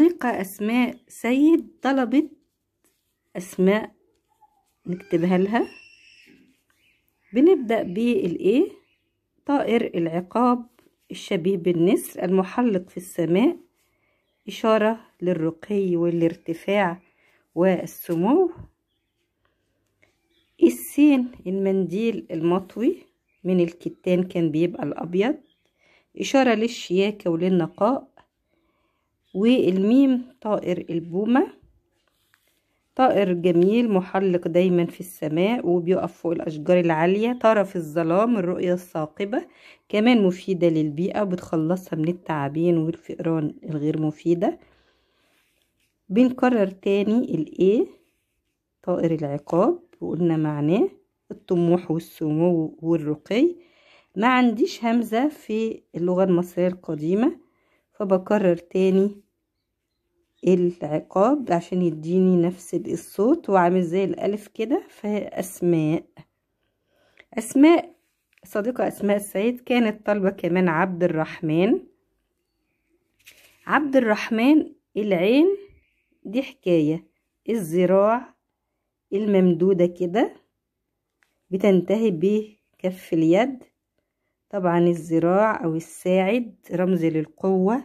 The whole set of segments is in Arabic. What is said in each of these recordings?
صديقة أسماء سيد طلبت أسماء نكتبها لها بنبدأ بالإيه طائر العقاب الشبيه بالنسر المحلق في السماء إشارة للرقي والارتفاع والسمو السين المنديل المطوي من الكتان كان بيبقى الأبيض إشارة للشياكة وللنقاء والميم طائر البومة طائر جميل محلق دايما في السماء وبيقف فوق الأشجار العالية طرف الظلام الرؤية الثاقبة كمان مفيدة للبيئة بتخلصها من التعابين والفئران الغير مفيدة بنكرر تاني الايه طائر العقاب وقلنا معناه الطموح والسمو والرقي ما عنديش همزة في اللغة المصرية القديمة فبكرر تاني العقاب عشان يديني نفس الصوت وعامل زي الالف كده فاسماء اسماء صديقة اسماء السيد كانت طالبة كمان عبد الرحمن عبد الرحمن العين دي حكاية الذراع الممدودة كده بتنتهي بكف اليد طبعا الذراع أو الساعد رمز للقوة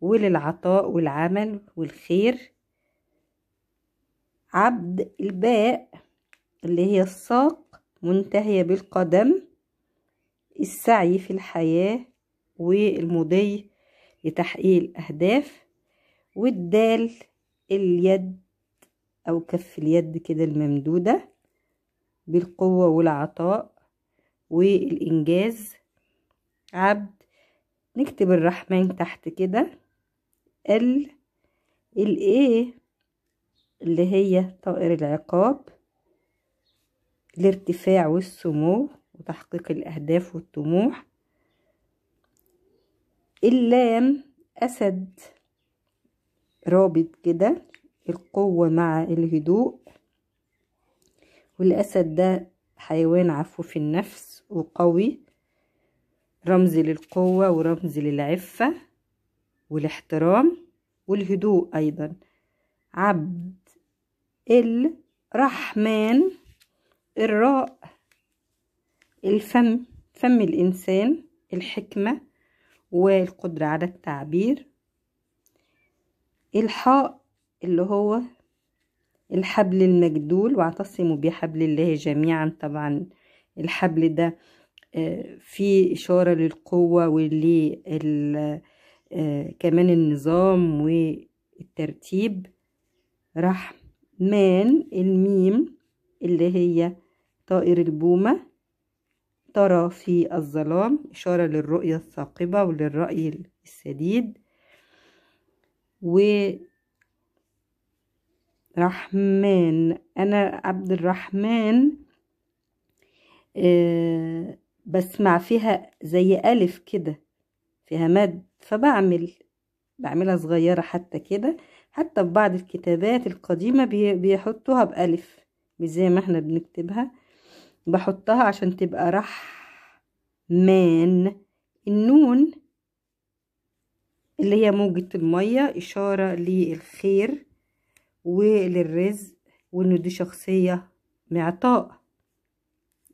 وللعطاء والعمل والخير عبد الباء اللي هي الساق منتهية بالقدم السعي في الحياة والمضي لتحقيق الأهداف والدال اليد أو كف اليد كده الممدودة بالقوة والعطاء والإنجاز عبد نكتب الرحمن تحت كده ال الايه اللي هي طائر العقاب الارتفاع والسمو وتحقيق الأهداف والطموح اللام أسد رابط كده القوة مع الهدوء والأسد ده حيوان عفو في النفس وقوي رمز للقوة ورمز للعفة والاحترام والهدوء أيضا عبد الرحمن الراء الفم فم الإنسان الحكمة والقدرة على التعبير الحاء اللي هو الحبل المجدول واعتصموا بحبل الله جميعا طبعا الحبل ده في إشارة للقوة واللي آه، كمان النظام والترتيب رحمن الميم اللي هي طائر البومة ترى في الظلام إشارة للرؤية الثاقبة وللرأي السديد و رحمن أنا عبد الرحمن آه بسمع فيها زي ألف كده فيها مد فبعمل بعملها صغيرة حتى كده حتى في بعض الكتابات القديمة بيحطوها بألف مش زي ما احنا بنكتبها بحطها عشان تبقى رح مان النون اللي هي موجة المية إشارة للخير وللرزق وإن دي شخصية معطاء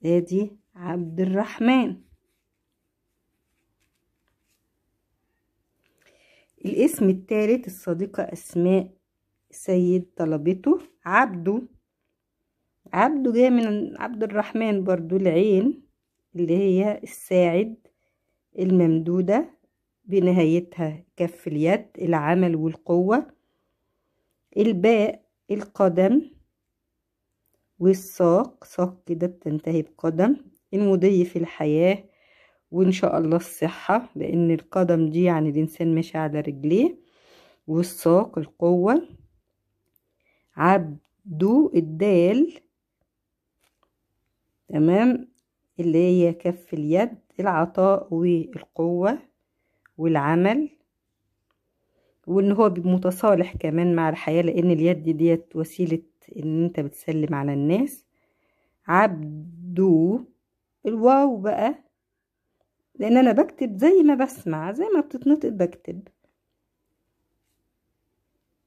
ادي عبد الرحمن الاسم الثالث الصديقة أسماء سيد طلبته عبده عبده جاي من عبد الرحمن برضو العين اللي هي الساعد الممدودة بنهايتها كف اليد العمل والقوة الباء القدم والساق ساق كده بتنتهي بقدم المضي في الحياة وإن شاء الله الصحة لأن القدم دي يعني الإنسان ماشي على رجليه والساق القوة عبدو الدال تمام اللي هي كف اليد العطاء والقوة والعمل وان هو متصالح كمان مع الحياة لان اليد ديت وسيلة ان انت بتسلم على الناس عبدو الواو بقى لان انا بكتب زي ما بسمع زي ما بتتنطق بكتب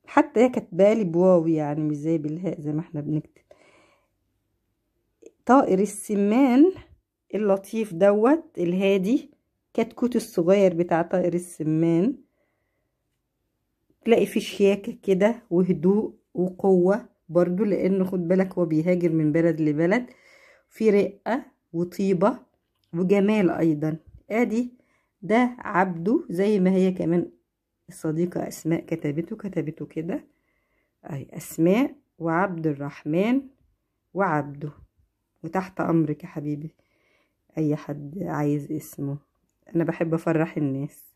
حتى هي كاتبالي بواو يعني مش زي بالهاء زي ما احنا بنكتب طائر السمان اللطيف دوت الهادي كتكوت الصغير بتاع طائر السمان تلاقي فيه شياكة كده وهدوء وقوة برضو لانه خد بالك هو بيهاجر من بلد لبلد في رقة وطيبة وجمال أيضا أدي ده عبده زي ما هي كمان الصديقة أسماء كتبته كتبته كده أي أسماء وعبد الرحمن وعبده وتحت أمرك يا حبيبي أي حد عايز اسمه أنا بحب أفرح الناس